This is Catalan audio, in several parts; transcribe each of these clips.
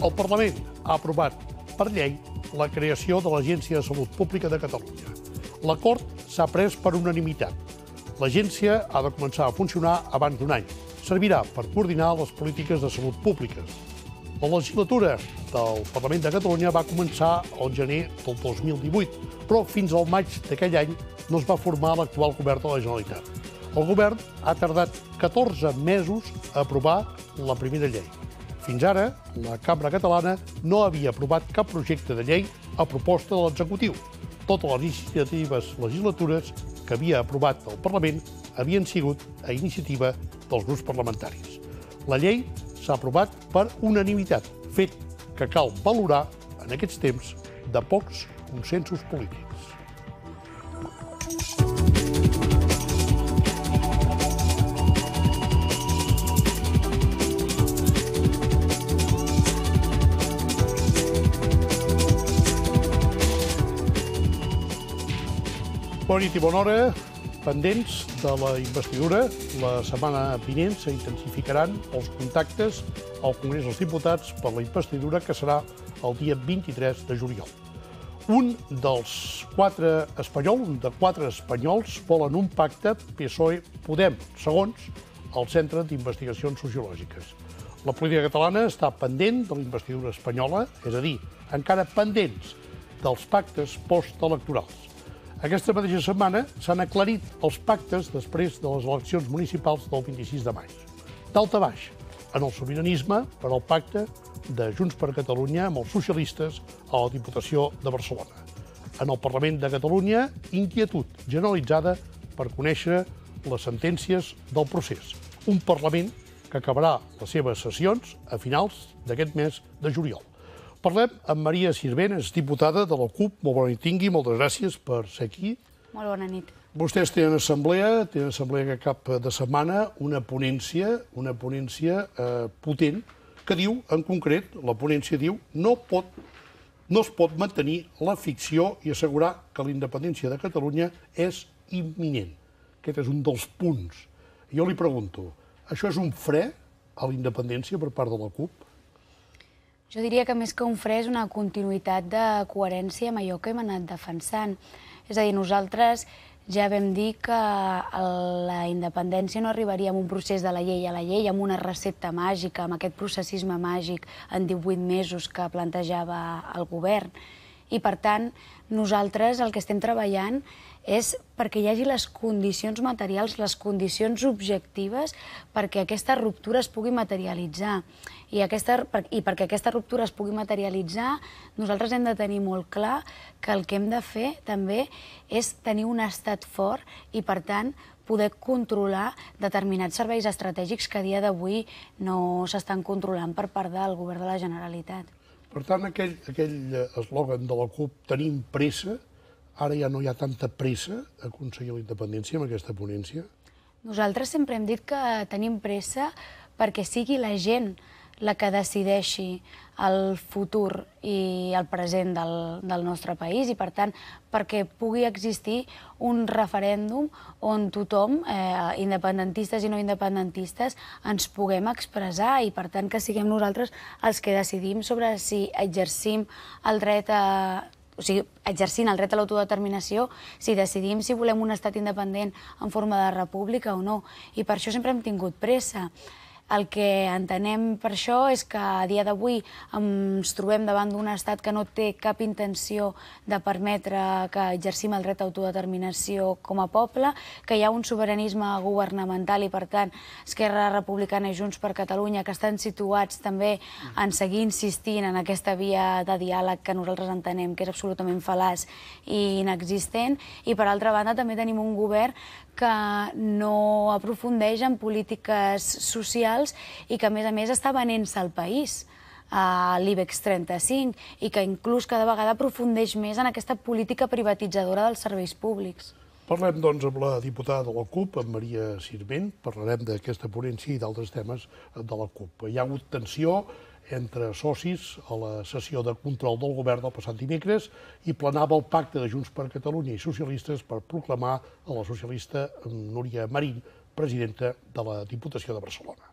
El Parlament ha aprovat per llei la creació de l'Agència de Salut Pública de Catalunya. L'acord s'ha pres per unanimitat. L'agència ha de començar a funcionar abans d'un any. Servirà per coordinar les polítiques de salut públiques. La legislatura del Parlament de Catalunya va començar el gener del 2018, però fins al maig d'aquell any no es va formar l'actual govern de la Generalitat. El govern ha tardat 14 mesos a aprovar la primera llei. Fins ara, la Cambra Catalana no havia aprovat cap projecte de llei a proposta de l'executiu. Totes les iniciatives legislatures que havia aprovat el Parlament havien sigut a iniciativa dels grups parlamentaris. La llei s'ha aprovat per unanimitat, fet que cal valorar en aquests temps de pocs consensos polítics. nit i bona hora. Pendents de la investidura, la setmana vinent s'intensificaran els contactes al Congrés dels Diputats per la investidura que serà el dia 23 de juliol. Un dels quatre espanyols, un de quatre espanyols, volen un pacte PSOE-Podem, segons el Centre d'Investigacions Sociològiques. La política catalana està pendent de la investidura espanyola, és a dir, encara pendents dels pactes postelectorals. Aquesta mateixa setmana s'han aclarit els pactes després de les eleccions municipals del 26 de maig. D'alta baix, en el sobiranisme per al pacte de Junts per Catalunya amb els socialistes a la Diputació de Barcelona. En el Parlament de Catalunya, inquietud generalitzada per conèixer les sentències del procés. Un Parlament que acabarà les seves sessions a finals d'aquest mes de juliol. Parlem amb Maria Sirvenes, diputada de la CUP. Molt bona nit tingui, moltes gràcies per ser aquí. Molt bona nit. Vostès tenen assemblea, tenen assemblea que cap de setmana, una ponència, una ponència eh, potent, que diu, en concret, la ponència diu, no pot no es pot mantenir la ficció i assegurar que la independència de Catalunya és imminent. Aquest és un dels punts. Jo li pregunto, això és un fre a la independència per part de la CUP? Jo diria que més que un fre és una continuïtat de coherència amb allò que hem anat defensant. És a dir, nosaltres ja vam dir que la independència no arribaria amb un procés de la llei a la llei, amb una recepta màgica, amb aquest processisme màgic en 18 mesos que plantejava el govern. I, per tant, nosaltres el que estem treballant és perquè hi hagi les condicions materials, les condicions objectives perquè aquesta ruptura es pugui materialitzar. I, aquesta, I perquè aquesta ruptura es pugui materialitzar, nosaltres hem de tenir molt clar que el que hem de fer també és tenir un estat fort i, per tant, poder controlar determinats serveis estratègics que a dia d'avui no s'estan controlant per part del govern de la Generalitat. Per tant, aquell, aquell eh, eslògan de la CUP, tenim pressa, ara ja no hi ha tanta pressa a aconseguir la independència amb aquesta ponència? Nosaltres sempre hem dit que tenim pressa perquè sigui la gent la que decideixi el futur i el present del, del nostre país i, per tant, perquè pugui existir un referèndum on tothom, eh, independentistes i no independentistes, ens puguem expressar i, per tant, que siguem nosaltres els que decidim sobre si exercim el dret a o sigui, exercint el dret a l'autodeterminació, si decidim si volem un estat independent en forma de república o no. I per això sempre hem tingut pressa. El que entenem per això és que a dia d'avui ens trobem davant d'un estat que no té cap intenció de permetre que exercim el dret d'autodeterminació com a poble, que hi ha un sobiranisme governamental i, per tant, Esquerra Republicana i Junts per Catalunya, que estan situats també en seguir insistint en aquesta via de diàleg que nosaltres entenem que és absolutament falàs i inexistent. I, per altra banda, també tenim un govern que no aprofundeix en polítiques socials i que, a més a més, està venent-se al país a l'IBEX 35 i que inclús cada vegada aprofundeix més en aquesta política privatitzadora dels serveis públics. Parlem, doncs, amb la diputada de la CUP, amb Maria Sirvent, parlarem d'aquesta ponència i d'altres temes de la CUP. Hi ha hagut tensió, entre socis a la sessió de control del govern del passat dimecres i planava el pacte de Junts per Catalunya i socialistes per proclamar a la socialista Núria Marín presidenta de la Diputació de Barcelona.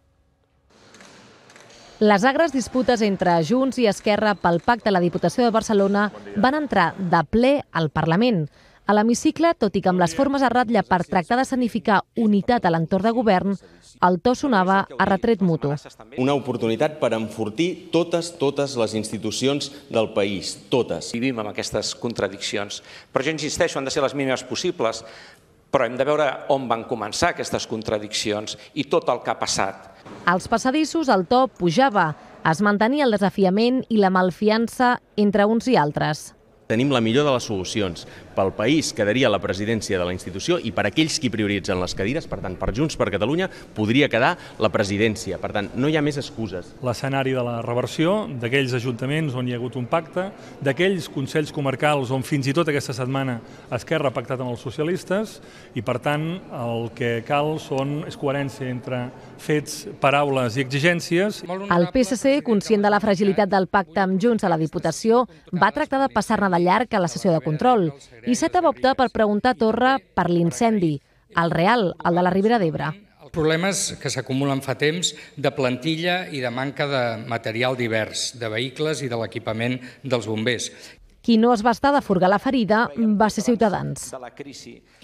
Les agres disputes entre Junts i Esquerra pel pacte de la Diputació de Barcelona van entrar de ple al Parlament. A l'hemicicle, tot i que amb les formes a ratlla per tractar de sanificar unitat a l'entorn de govern, el to sonava a retret mutu. Una oportunitat per enfortir totes, totes les institucions del país, totes. Vivim amb aquestes contradiccions, però jo insisteixo, han de ser les mínimes possibles, però hem de veure on van començar aquestes contradiccions i tot el que ha passat. Als passadissos el to pujava, es mantenia el desafiament i la malfiança entre uns i altres. Tenim la millor de les solucions, pel país quedaria la presidència de la institució i per aquells qui prioritzen les cadires, per tant, per Junts per Catalunya, podria quedar la presidència. Per tant, no hi ha més excuses. L'escenari de la reversió d'aquells ajuntaments on hi ha hagut un pacte, d'aquells consells comarcals on fins i tot aquesta setmana Esquerra ha pactat amb els socialistes i, per tant, el que cal són, és coherència entre fets, paraules i exigències. El PSC, conscient de la fragilitat del pacte amb Junts a la Diputació, va tractar de passar-ne de llarg a la sessió de control Seta va optar per preguntar a Torra per l'incendi, el real, el de la Ribera d'Ebre. Els problemes que s'acumulen fa temps de plantilla i de manca de material divers, de vehicles i de l'equipament dels bombers. Qui no es va estar de furgar la ferida va ser Ciutadans.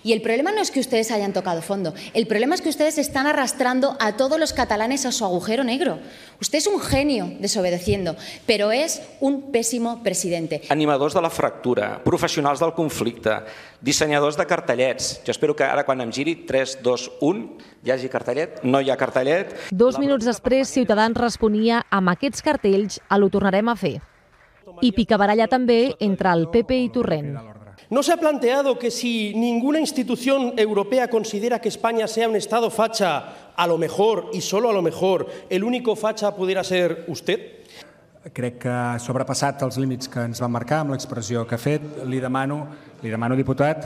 Y el problema no es que ustedes hayan tocado fondo, el problema es que ustedes están arrastrando a todos los catalanes a su agujero negro. Usted es un genio desobedeciendo, pero és un pésimo presidente. Animadors de la fractura, professionals del conflicte, dissenyadors de cartellets. Jo espero que ara quan em giri 3, 2, 1, hi hagi cartellet, no hi ha cartellet. Dos minuts després, Ciutadans responia amb aquests cartells a Ho tornarem a fer. I picabaralla també entre el PP i Torrent. ¿No se ha planteado que si ninguna institución europea considera que España sea un Estado facha, a lo mejor y solo a lo mejor el único facha pudiera ser usted? crec que ha sobrepassat els límits que ens van marcar amb l'expressió que ha fet. Li demano, li demano diputat,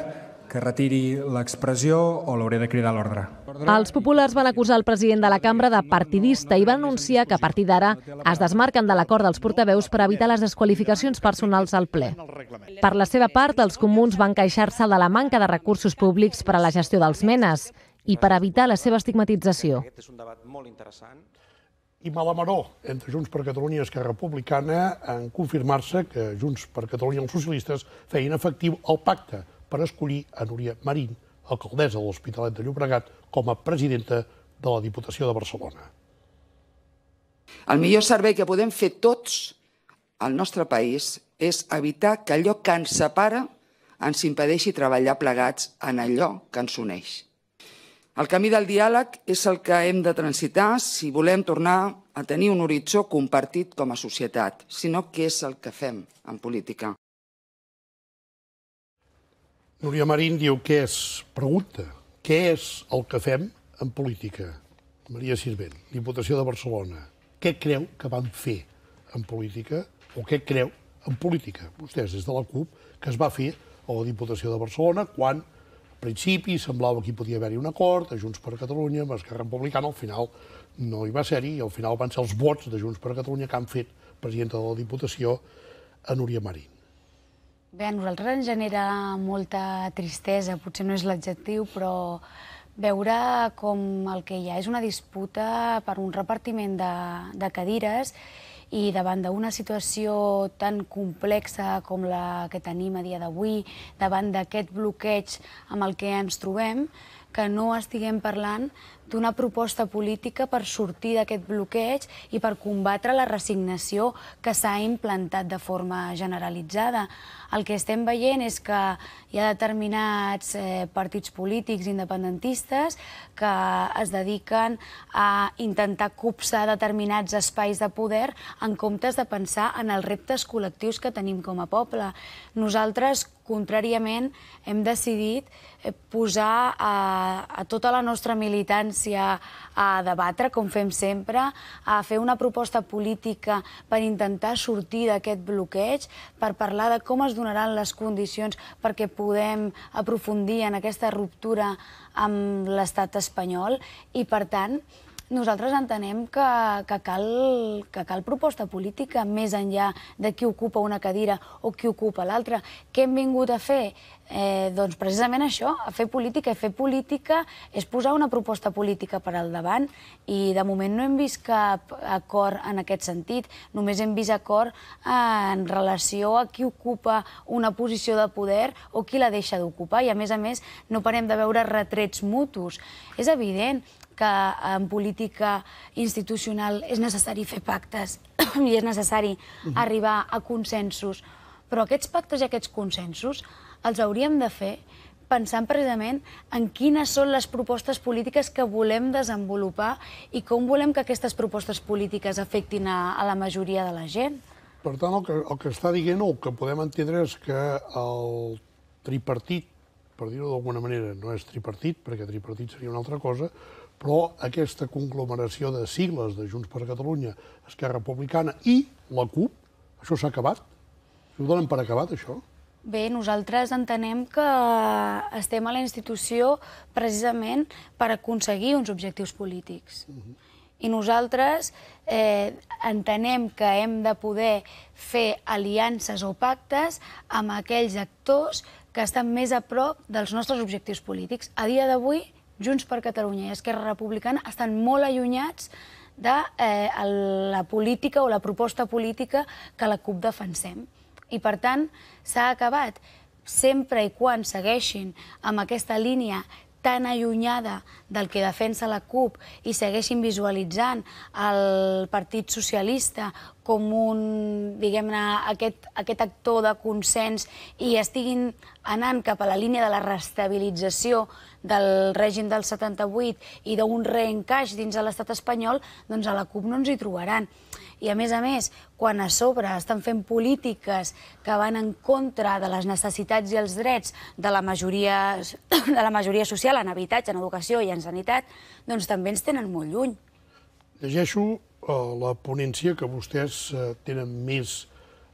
que retiri l'expressió o l'hauré de cridar a l'ordre. Els populars van acusar el president de la cambra de partidista i van anunciar que a partir d'ara es desmarquen de l'acord dels portaveus per evitar les desqualificacions personals al ple. Per la seva part, els comuns van queixar-se de la manca de recursos públics per a la gestió dels menes i per evitar la seva estigmatització. Aquest és un debat molt interessant. I mala maró entre Junts per Catalunya i Esquerra Republicana en confirmar-se que Junts per Catalunya i els socialistes feien efectiu el pacte per escollir a Núria Marín, alcaldessa de l'Hospitalet de Llobregat, com a presidenta de la Diputació de Barcelona. El millor servei que podem fer tots al nostre país és evitar que allò que ens separa ens impedeixi treballar plegats en allò que ens uneix. El camí del diàleg és el que hem de transitar si volem tornar a tenir un horitzó compartit com a societat, sinó què és el que fem en política. Núria Marín diu què és, pregunta, què és el que fem en política? Maria Sirvent, Diputació de Barcelona. Què creu que van fer en política o què creu en política? Vostès, des de la CUP, que es va fer a la Diputació de Barcelona quan al principi semblava que hi podia haver-hi un acord, a Junts per Catalunya, amb Esquerra Republicana, al final no hi va ser-hi, i al final van ser els vots de Junts per Catalunya que han fet presidenta de la Diputació a Núria Marín. Bé, a nosaltres ens genera molta tristesa, potser no és l'adjectiu, però veure com el que hi ha és una disputa per un repartiment de, de cadires i davant d'una situació tan complexa com la que tenim a dia d'avui, davant d'aquest bloqueig amb el que ens trobem, que no estiguem parlant d'una proposta política per sortir d'aquest bloqueig i per combatre la resignació que s'ha implantat de forma generalitzada. El que estem veient és que hi ha determinats eh, partits polítics independentistes que es dediquen a intentar copsar determinats espais de poder en comptes de pensar en els reptes col·lectius que tenim com a poble. Nosaltres, contràriament, hem decidit eh, posar a, a tota la nostra militància ponència a debatre, com fem sempre, a fer una proposta política per intentar sortir d'aquest bloqueig, per parlar de com es donaran les condicions perquè podem aprofundir en aquesta ruptura amb l'estat espanyol i, per tant, nosaltres entenem que, que, cal, que cal proposta política més enllà de qui ocupa una cadira o qui ocupa l'altra. Què hem vingut a fer? Eh, doncs precisament això, a fer política. I fer política és posar una proposta política per al davant i de moment no hem vist cap acord en aquest sentit. Només hem vist acord en relació a qui ocupa una posició de poder o qui la deixa d'ocupar. I a més a més no parem de veure retrets mutus. És evident que en política institucional és necessari fer pactes i és necessari mhm. arribar a consensos, però aquests pactes i aquests consensos els hauríem de fer pensant precisament en quines són les propostes polítiques que volem desenvolupar i com volem que aquestes propostes polítiques afectin a, a la majoria de la gent. Per tant, el que, el que està dient o el que podem entendre és que el tripartit, per dir-ho d'alguna manera, no és tripartit, perquè tripartit seria una altra cosa, però aquesta conglomeració de sigles de Junts per Catalunya, Esquerra Republicana i la CUP, això s'ha acabat? Ho donen per acabat, això? Bé, nosaltres entenem que estem a la institució precisament per aconseguir uns objectius polítics. Uh mhm. -huh. I nosaltres eh, entenem que hem de poder fer aliances o pactes amb aquells actors que estan més a prop dels nostres objectius polítics. A dia d'avui Junts per Catalunya i Esquerra Republicana estan molt allunyats de eh, la política o la proposta política que la CUP defensem. I, per tant, s'ha acabat. Sempre i quan segueixin amb aquesta línia tan allunyada del que defensa la CUP i segueixin visualitzant el Partit Socialista com un, diguem-ne, aquest, aquest actor de consens i estiguin anant cap a la línia de la restabilització del règim del 78 i d'un reencaix dins de l'estat espanyol, doncs a la CUP no ens hi trobaran. I a més a més, quan a sobre estan fent polítiques que van en contra de les necessitats i els drets de la majoria, de la majoria social en habitatge, en educació i en sanitat, doncs també ens tenen molt lluny. Llegeixo eh, la ponència que vostès eh, tenen més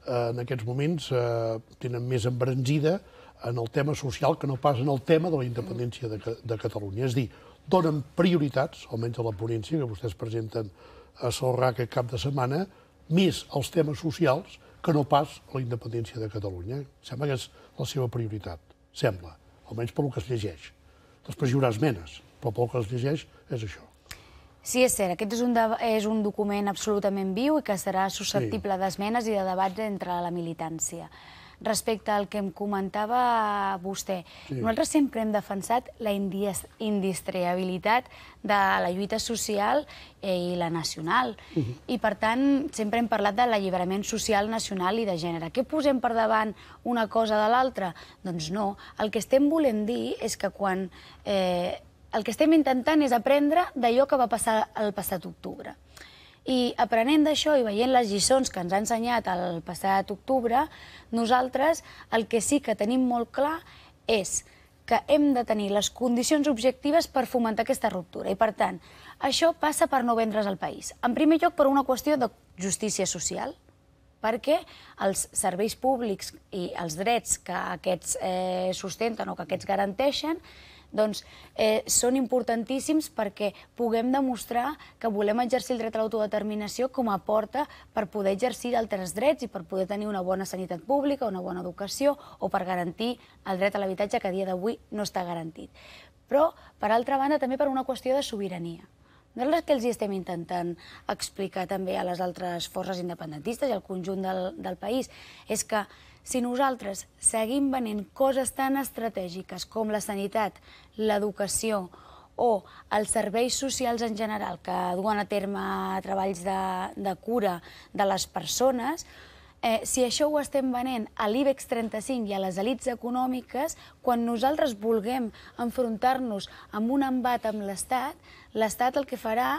eh, en aquests moments, tenen més embranzida en el tema social que no pas en el tema de la independència de, de Catalunya. És dir, donen prioritats, almenys a la ponència que vostès presenten a Salrà aquest cap de setmana, més als temes socials que no pas a la independència de Catalunya. Sembla que és la seva prioritat, sembla, almenys pel que es llegeix. Després hi haurà esmenes, però pel que es llegeix és això. Sí, és cert, aquest és un, de, és un document absolutament viu i que serà susceptible sí. d'esmenes i de debats entre la militància respecte al que em comentava vostè. Sí. Nosaltres sempre hem defensat la indistriabilitat de la lluita social eh, i la nacional. Uh mhm. -huh. I, per tant, sempre hem parlat de l'alliberament social, nacional i de gènere. Què posem per davant una cosa de l'altra? Doncs no. El que estem volent dir és que quan... Eh, el que estem intentant és aprendre d'allò que va passar el passat octubre. I aprenent d'això i veient les lliçons que ens ha ensenyat el passat octubre, nosaltres el que sí que tenim molt clar és que hem de tenir les condicions objectives per fomentar aquesta ruptura. I, per tant, això passa per no vendre's al país. En primer lloc, per una qüestió de justícia social, perquè els serveis públics i els drets que aquests eh, sustenten o que aquests garanteixen doncs eh, són importantíssims perquè puguem demostrar que volem exercir el dret a l'autodeterminació com a porta per poder exercir altres drets i per poder tenir una bona sanitat pública, una bona educació o per garantir el dret a l'habitatge que a dia d'avui no està garantit. Però, per altra banda, també per una qüestió de sobirania. Nosaltres que els hi estem intentant explicar també a les altres forces independentistes i al conjunt del, del país és que si nosaltres seguim venent coses tan estratègiques com la sanitat, l'educació o els serveis socials en general que duen a terme treballs de, de cura de les persones, eh, si això ho estem venent a l'IBEX 35 i a les elites econòmiques, quan nosaltres vulguem enfrontar-nos amb un embat amb l'Estat, l'Estat el que farà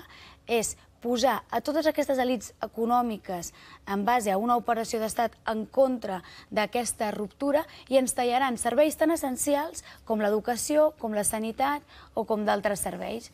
és posar a totes aquestes elites econòmiques en base a una operació d'estat en contra d'aquesta ruptura i ens tallaran serveis tan essencials com l'educació, com la sanitat o com d'altres serveis.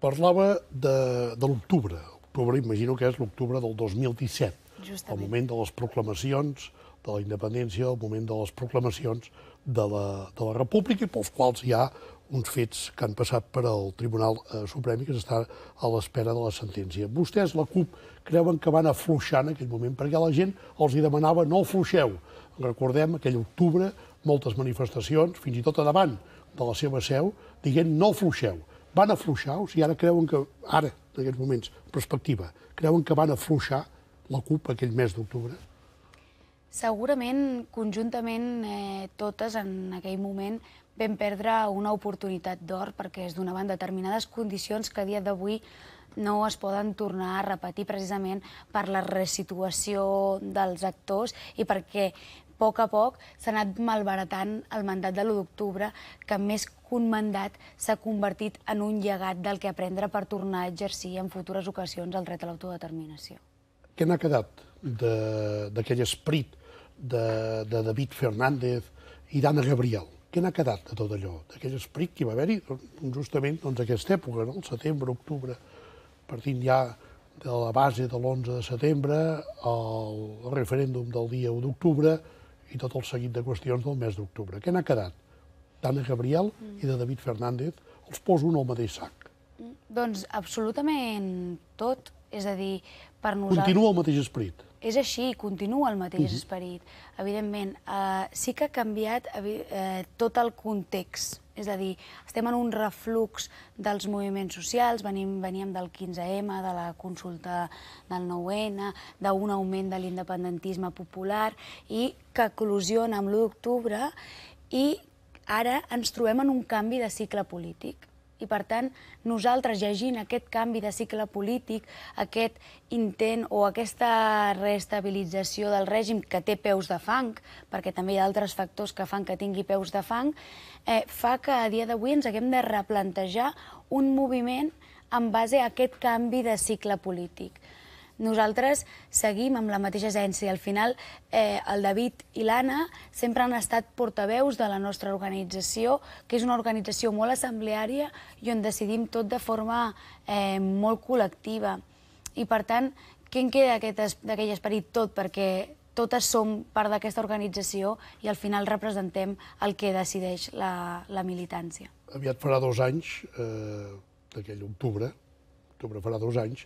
Parlava de, de l'octubre. L'octubre imagino que és l'octubre del 2017, Justament. el moment de les proclamacions de la independència, el moment de les proclamacions de la, de la República i pels quals hi ha uns fets que han passat per al Tribunal eh, Suprem i que s'està a l'espera de la sentència. Vostès, la CUP, creuen que van afluixar en aquell moment perquè la gent els hi demanava no afluixeu. Recordem aquell octubre moltes manifestacions, fins i tot a davant de la seva seu, dient no afluixeu. Van afluixar, o sigui, ara creuen que, ara, en aquests moments, perspectiva, creuen que van afluixar la CUP aquell mes d'octubre? Segurament, conjuntament, eh, totes en aquell moment vam perdre una oportunitat d'or perquè es donaven determinades condicions que a dia d'avui no es poden tornar a repetir precisament per la resituació dels actors i perquè a poc a poc s'ha anat malbaratant el mandat de l'1 d'octubre, que més que un mandat s'ha convertit en un llegat del que aprendre per tornar a exercir en futures ocasions el dret a l'autodeterminació. Què n'ha quedat d'aquell esperit de, de David Fernández i d'Anna Gabriel. Què n'ha quedat de tot allò, d'aquell esperit que hi va haver-hi doncs, justament doncs, aquesta època, no? el setembre, octubre, partint ja de la base de l'11 de setembre, el, referèndum del dia 1 d'octubre i tot el seguit de qüestions del mes d'octubre. Què n'ha quedat? D'Anna Gabriel mm. i de David Fernández, els poso en el mateix sac. Mm. Doncs absolutament tot, és a dir, per nosaltres... Continua el mateix esperit és així, continua el mateix mhm. esperit. Evidentment, eh, sí que ha canviat eh, tot el context. És a dir, estem en un reflux dels moviments socials, venim, veníem del 15M, de la consulta del 9N, d'un augment de l'independentisme popular, i que eclosiona amb l'1 d'octubre, i ara ens trobem en un canvi de cicle polític i, per tant, nosaltres llegint aquest canvi de cicle polític, aquest intent o aquesta reestabilització del règim que té peus de fang, perquè també hi ha altres factors que fan que tingui peus de fang, eh, fa que a dia d'avui ens haguem de replantejar un moviment en base a aquest canvi de cicle polític nosaltres seguim amb la mateixa essència. Al final, eh, el David i l'Anna sempre han estat portaveus de la nostra organització, que és una organització molt assembleària i on decidim tot de forma eh, molt col·lectiva. I, per tant, què en queda d'aquell esperit? Tot, perquè totes som part d'aquesta organització i al final representem el que decideix la, la militància. Aviat farà dos anys eh, d'aquell octubre, octubre farà dos anys,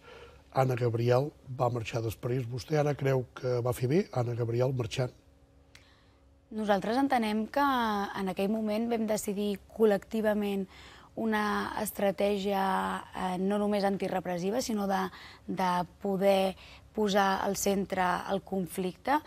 Anna Gabriel va marxar després. Vostè ara creu que va fer bé Anna Gabriel marxant? Nosaltres entenem que en aquell moment vam decidir col·lectivament una estratègia eh, no només antirepressiva, sinó de, de poder posar al centre el conflicte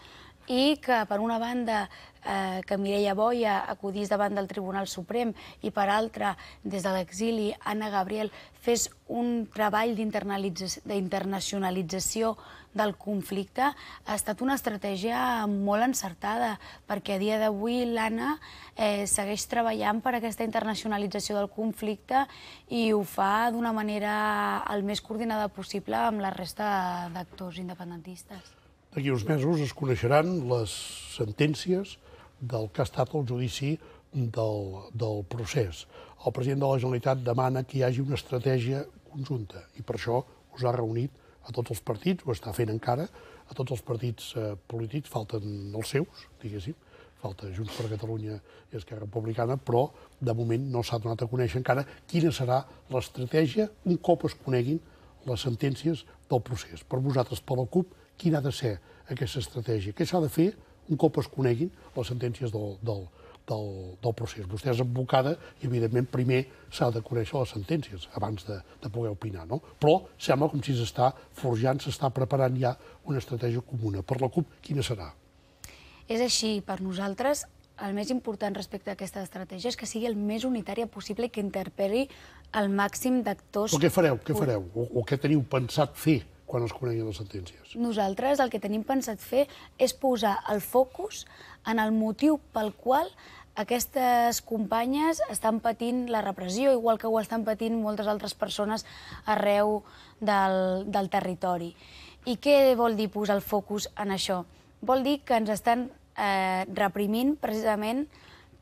i que, per una banda, eh, que Mireia Boia acudís davant del Tribunal Suprem i, per altra, des de l'exili, Anna Gabriel fes un treball d'internacionalització del conflicte, ha estat una estratègia molt encertada, perquè a dia d'avui l'Anna eh, segueix treballant per aquesta internacionalització del conflicte i ho fa d'una manera el més coordinada possible amb la resta d'actors independentistes. D'aquí uns mesos es coneixeran les sentències del que ha estat el judici del, del procés. El president de la Generalitat demana que hi hagi una estratègia conjunta i per això us ha reunit a tots els partits, ho està fent encara, a tots els partits eh, polítics, falten els seus, diguéssim, falta Junts per Catalunya i Esquerra Republicana, però de moment no s'ha donat a conèixer encara quina serà l'estratègia un cop es coneguin les sentències del procés. Per vosaltres, per la CUP, quina ha de ser aquesta estratègia, què s'ha de fer un cop es coneguin les sentències del, del, del, del procés. Vostè és advocada i, evidentment, primer s'ha de conèixer les sentències abans de, de poder opinar, no? Però sembla com si s'està forjant, s'està preparant ja una estratègia comuna. Per la CUP, quina serà? És així, per nosaltres, el més important respecte a aquesta estratègia és que sigui el més unitària possible i que interpel·li el màxim d'actors... Però què fareu? Què fareu? O, o què teniu pensat fer? quan es coneguin les sentències. Nosaltres el que tenim pensat fer és posar el focus en el motiu pel qual aquestes companyes estan patint la repressió, igual que ho estan patint moltes altres persones arreu del, del territori. I què vol dir posar el focus en això? Vol dir que ens estan eh, reprimint precisament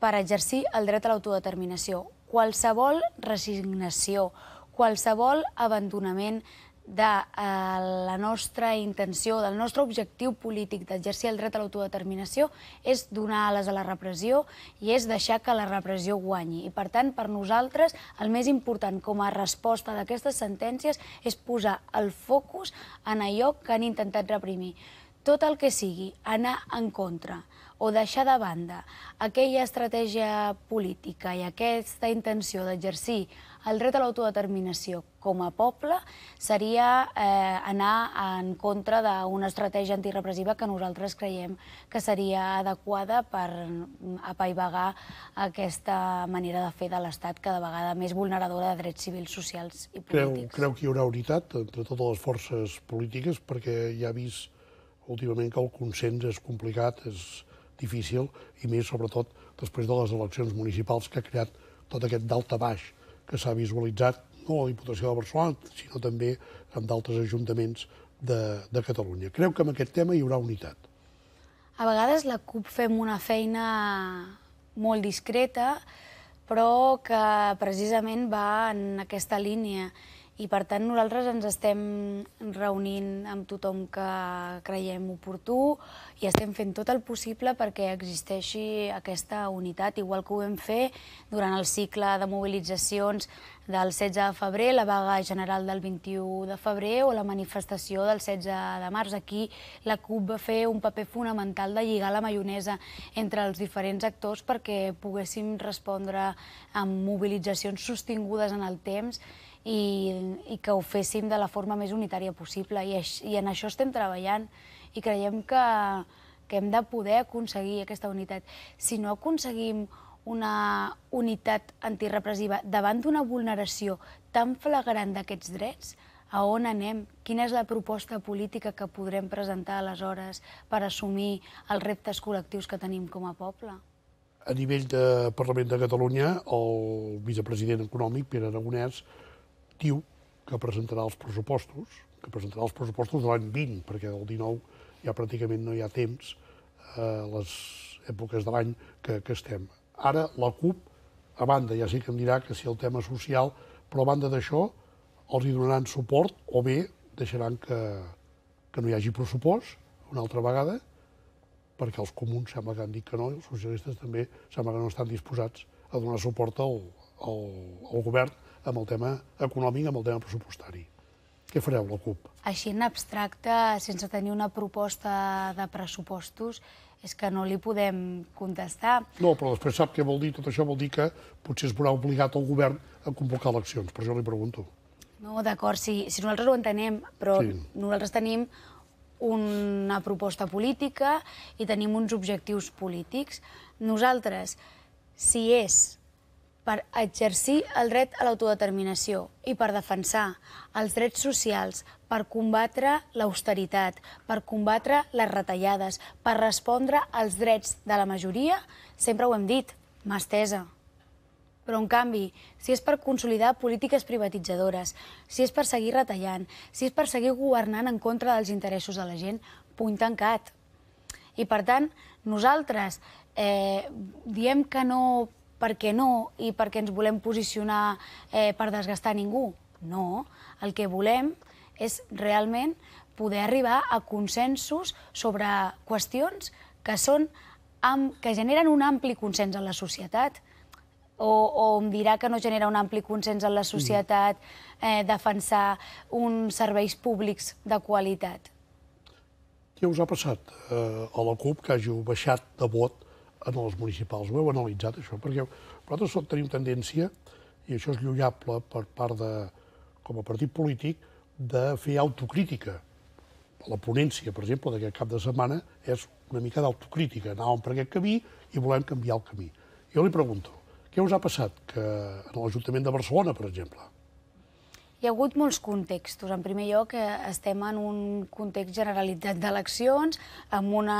per exercir el dret a l'autodeterminació. Qualsevol resignació, qualsevol abandonament de eh, la nostra intenció, del nostre objectiu polític d'exercir el dret a l'autodeterminació és donar ales a la repressió i és deixar que la repressió guanyi. I per tant, per nosaltres, el més important com a resposta d'aquestes sentències és posar el focus en allò que han intentat reprimir. Tot el que sigui anar en contra o deixar de banda aquella estratègia política i aquesta intenció d'exercir el dret a l'autodeterminació com a poble seria eh, anar en contra d'una estratègia antirepressiva que nosaltres creiem que seria adequada per apaivagar aquesta manera de fer de l'Estat cada vegada més vulneradora de drets civils, socials i polítics. Creu, creu que hi haurà unitat entre totes les forces polítiques? Perquè ja ha vist últimament que el consens és complicat, és difícil, i més, sobretot, després de les eleccions municipals que ha creat tot aquest dalt a baix que s'ha visualitzat no a la Diputació de Barcelona, sinó també amb d'altres ajuntaments de, de Catalunya. Creu que en aquest tema hi haurà unitat? A vegades la CUP fem una feina molt discreta, però que precisament va en aquesta línia. I per tant nosaltres ens estem reunint amb tothom que creiem oportú i estem fent tot el possible perquè existeixi aquesta unitat, igual que ho vam fer durant el cicle de mobilitzacions del 16 de febrer, la vaga general del 21 de febrer o la manifestació del 16 de març. Aquí la CUP va fer un paper fonamental de lligar la maionesa entre els diferents actors perquè poguéssim respondre amb mobilitzacions sostingudes en el temps i, i que ho féssim de la forma més unitària possible. I, i en això estem treballant i creiem que, que hem de poder aconseguir aquesta unitat. Si no aconseguim una unitat antirepressiva davant d'una vulneració tan flagrant d'aquests drets, a on anem, quina és la proposta política que podrem presentar aleshores per assumir els reptes col·lectius que tenim com a poble. A nivell de Parlament de Catalunya, el vicepresident econòmic, Pere Aragonès, diu que presentarà els pressupostos, que presentarà els pressupostos de l'any 20, perquè del 19 ja pràcticament no hi ha temps a eh, les èpoques de l'any que, que estem. Ara la CUP, a banda, ja sí que em dirà que si el tema social, però a banda d'això, els hi donaran suport o bé deixaran que, que no hi hagi pressupost una altra vegada, perquè els comuns sembla que han dit que no i els socialistes també sembla que no estan disposats a donar suport al, al, al govern amb el tema econòmic, amb el tema pressupostari. Què fareu, la CUP? Així en abstracte, sense tenir una proposta de pressupostos, és que no li podem contestar. No, però després sap què vol dir? Tot això vol dir que potser es veurà obligat el govern a convocar eleccions, per això li pregunto. No, d'acord, si, si nosaltres ho entenem, però sí. nosaltres tenim una proposta política i tenim uns objectius polítics. Nosaltres, si és per exercir el dret a l'autodeterminació i per defensar els drets socials, per combatre l'austeritat, per combatre les retallades, per respondre als drets de la majoria, sempre ho hem dit, mà estesa. Però, en canvi, si és per consolidar polítiques privatitzadores, si és per seguir retallant, si és per seguir governant en contra dels interessos de la gent, puny tancat. I, per tant, nosaltres eh, diem que no perquè no i perquè ens volem posicionar eh, per desgastar ningú. No, el que volem és realment poder arribar a consensos sobre qüestions que, són, amb, que generen un ampli consens en la societat o, o em dirà que no genera un ampli consens en la mm. societat eh, defensar uns serveis públics de qualitat. Què us ha passat eh, a la CUP que hàgiu baixat de vot en els municipals. Ho heu analitzat, això? Perquè nosaltres tenim tendència, i això és llollable per part de, com a partit polític, de fer autocrítica. La ponència, per exemple, d'aquest cap de setmana és una mica d'autocrítica. Anàvem per aquest camí i volem canviar el camí. Jo li pregunto, què us ha passat que en l'Ajuntament de Barcelona, per exemple, hi ha hagut molts contextos. En primer lloc, eh, estem en un context generalitzat d'eleccions, amb una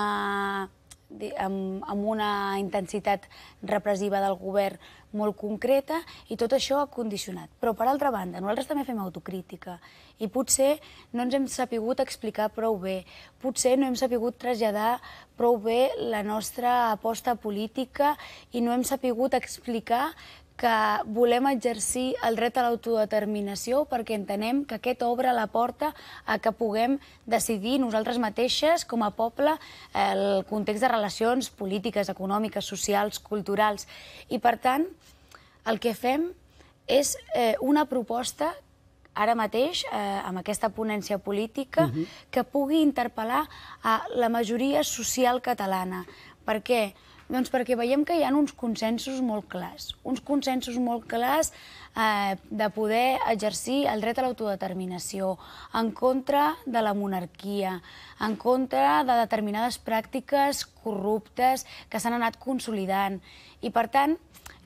amb, amb una intensitat repressiva del govern molt concreta i tot això ha condicionat. Però, per altra banda, nosaltres també fem autocrítica i potser no ens hem sapigut explicar prou bé, potser no hem sapigut traslladar prou bé la nostra aposta política i no hem sapigut explicar que volem exercir el dret a l'autodeterminació perquè entenem que aquest obre la porta a que puguem decidir nosaltres mateixes, com a poble, eh, el context de relacions polítiques, econòmiques, socials, culturals. I, per tant, el que fem és eh, una proposta ara mateix, eh, amb aquesta ponència política, uh -huh. que pugui interpel·lar a la majoria social catalana. Per Perquè doncs perquè veiem que hi ha uns consensos molt clars, uns consensos molt clars eh, de poder exercir el dret a l'autodeterminació, en contra de la monarquia, en contra de determinades pràctiques corruptes que s'han anat consolidant. I, per tant,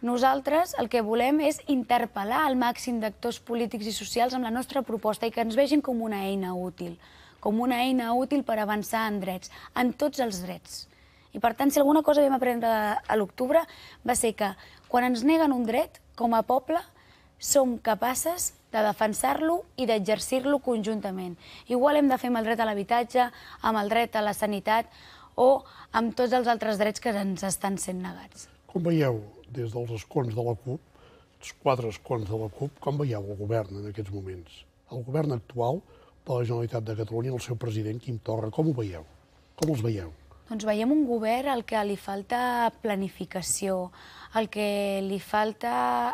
nosaltres el que volem és interpel·lar el màxim d'actors polítics i socials amb la nostra proposta i que ens vegin com una eina útil, com una eina útil per avançar en drets, en tots els drets. I per tant, si alguna cosa vam aprendre a l'octubre va ser que quan ens neguen un dret, com a poble, som capaces de defensar-lo i d'exercir-lo conjuntament. Igual hem de fer amb el dret a l'habitatge, amb el dret a la sanitat o amb tots els altres drets que ens estan sent negats. Com veieu, des dels escons de la CUP, els quatre escons de la CUP, com veieu el govern en aquests moments? El govern actual de la Generalitat de Catalunya, el seu president, Quim Torra, com ho veieu? Com els veieu? Doncs veiem un govern al que li falta planificació, el que li falta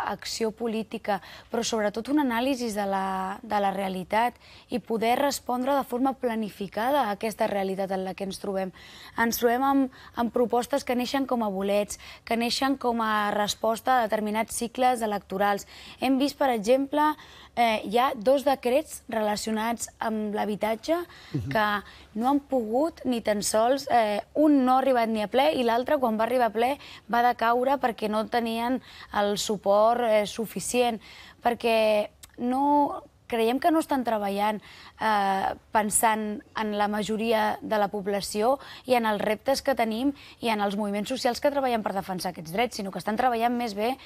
acció política, però sobretot un anàlisi de la, de la realitat i poder respondre de forma planificada a aquesta realitat en la que ens trobem. Ens trobem amb, amb propostes que neixen com a bolets, que neixen com a resposta a determinats cicles electorals. Hem vist, per exemple, eh, hi ha dos decrets relacionats amb l'habitatge mhm. que no han pogut ni tan sols... Eh, un no ha arribat ni a ple i l'altre, quan va arribar a ple, va decaure perquè perquè no tenien el suport eh, suficient, perquè no creiem que no estan treballant eh, pensant en la majoria de la població i en els reptes que tenim i en els moviments socials que treballen per defensar aquests drets, sinó que estan treballant més bé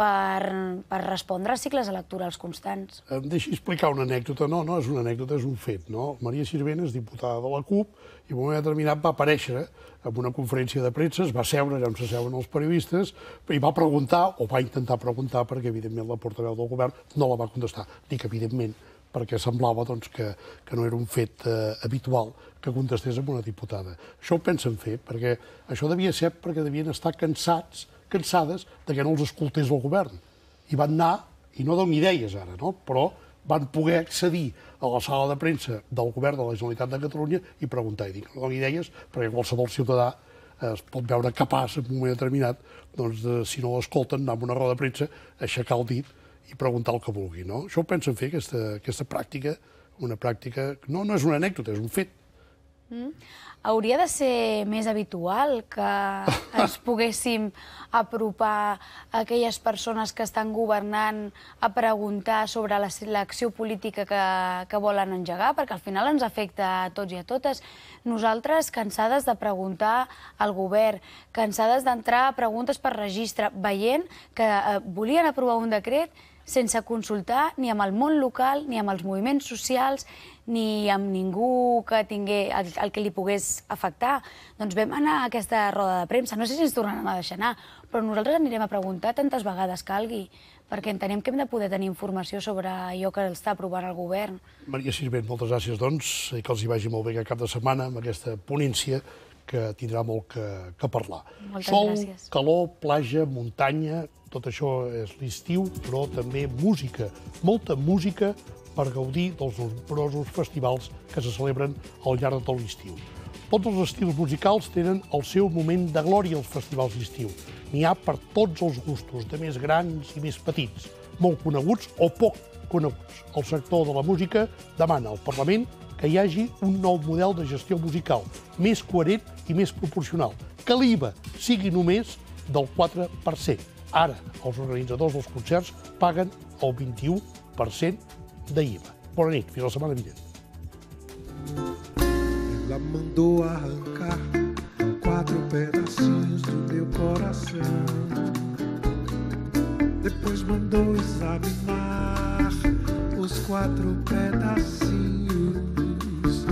per, per respondre a cicles electorals constants. Em deixi explicar una anècdota. No, no és una anècdota, és un fet. No? Maria Sirvent és diputada de la CUP i en un moment determinat va aparèixer en una conferència de premsa, es va seure allà on s'asseuen els periodistes i va preguntar, o va intentar preguntar, perquè evidentment la portaveu del govern no la va contestar. Dic evidentment, perquè semblava doncs, que, que no era un fet eh, habitual que contestés amb una diputada. Això ho pensen fer, perquè això devia ser perquè devien estar cansats cansades de que no els escoltés el govern. I van anar, i no dono idees ara, no? però van poder accedir a la sala de premsa del govern de la Generalitat de Catalunya i preguntar, i dic, no dono idees, perquè qualsevol ciutadà eh, es pot veure capaç en un moment determinat, doncs, de, si no l'escolten, anar amb una roda de premsa, aixecar el dit i preguntar el que vulgui. No? Això ho pensen fer, aquesta, aquesta pràctica, una pràctica... No, no és una anècdota, és un fet. Mm hauria de ser més habitual que ens poguéssim apropar a aquelles persones que estan governant a preguntar sobre l'acció política que, que volen engegar, perquè al final ens afecta a tots i a totes. Nosaltres, cansades de preguntar al govern, cansades d'entrar a preguntes per registre, veient que eh, volien aprovar un decret sense consultar ni amb el món local, ni amb els moviments socials, ni amb ningú que tingué el, el que li pogués afectar. Doncs vam anar a aquesta roda de premsa, no sé si ens tornaran a deixar anar, però nosaltres anirem a preguntar tantes vegades calgui, perquè entenem que hem de poder tenir informació sobre allò que està aprovant el govern. Maria Sirvent, moltes gràcies, doncs, i que els hi vagi molt bé aquest cap de setmana amb aquesta ponència que tindrà molt que, que parlar. Moltes Sol, gràcies. calor, plaja, muntanya, tot això és l'estiu, però també música, molta música per gaudir dels nombrosos festivals que se celebren al llarg de tot l'estiu. Tots els estils musicals tenen el seu moment de glòria als festivals d'estiu. N'hi ha per tots els gustos, de més grans i més petits, molt coneguts o poc coneguts. El sector de la música demana al Parlament que hi hagi un nou model de gestió musical, més coherent i més proporcional, que l'IVA sigui només del 4%. Ara, els organitzadors dels concerts paguen el 21% d'IVA. Bona nit, fins la setmana vinent. mandou arrancar quatro pedacinhos do meu coração. Depois mandou examinar os quatro pedacinhos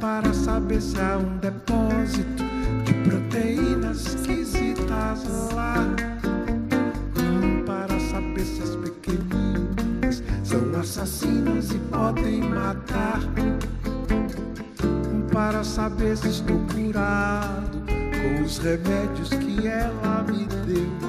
para saber se há um depósito de proteínas esquisitas lá. Para saber se as pequeninas são assassinas e podem matar para saber se estou curado com os remédios que ela me deu.